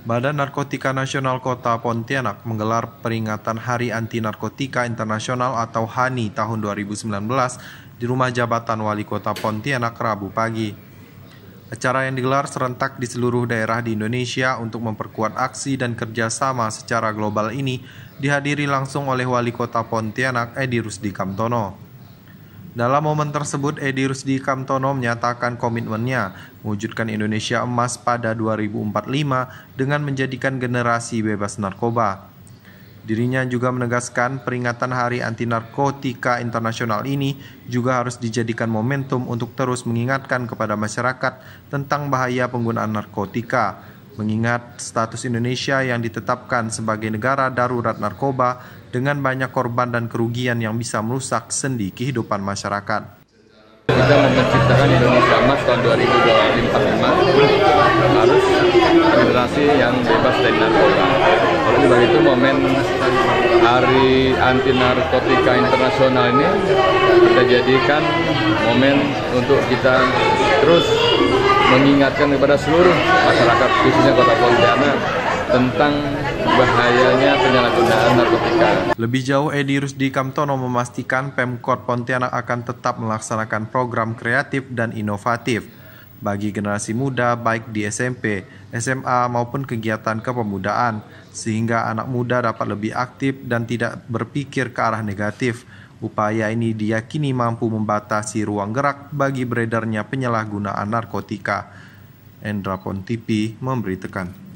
Badan Narkotika Nasional Kota Pontianak menggelar peringatan Hari Anti Narkotika Internasional atau HANI tahun 2019 di rumah jabatan wali kota Pontianak Rabu pagi. Acara yang digelar serentak di seluruh daerah di Indonesia untuk memperkuat aksi dan kerjasama secara global ini dihadiri langsung oleh wali kota Pontianak Edi Rusdi Kamtono. Dalam momen tersebut, Edi Rusdi Kamtono menyatakan komitmennya mewujudkan Indonesia emas pada 2045 dengan menjadikan generasi bebas narkoba. Dirinya juga menegaskan peringatan Hari Anti Narkotika Internasional ini juga harus dijadikan momentum untuk terus mengingatkan kepada masyarakat tentang bahaya penggunaan narkotika Mengingat status Indonesia yang ditetapkan sebagai negara darurat narkoba dengan banyak korban dan kerugian yang bisa merusak sendi kehidupan masyarakat kita menciptakan Indonesia Emas tahun 2045 harus generasi yang bebas dari narkoba. Oleh sebab itu momen Hari Anti Narkotika Internasional ini kita jadikan momen untuk kita terus mengingatkan kepada seluruh masyarakat khususnya kota Pontianak tentang bahayanya penyalahgunaan narkotika. Lebih jauh, Edi Rusdi Kamtono memastikan Pemkot Pontianak akan tetap melaksanakan program kreatif dan inovatif bagi generasi muda baik di SMP, SMA maupun kegiatan kepemudaan sehingga anak muda dapat lebih aktif dan tidak berpikir ke arah negatif Upaya ini diyakini mampu membatasi ruang gerak bagi beredarnya penyalahgunaan narkotika. Endra Pontipi memberitakan.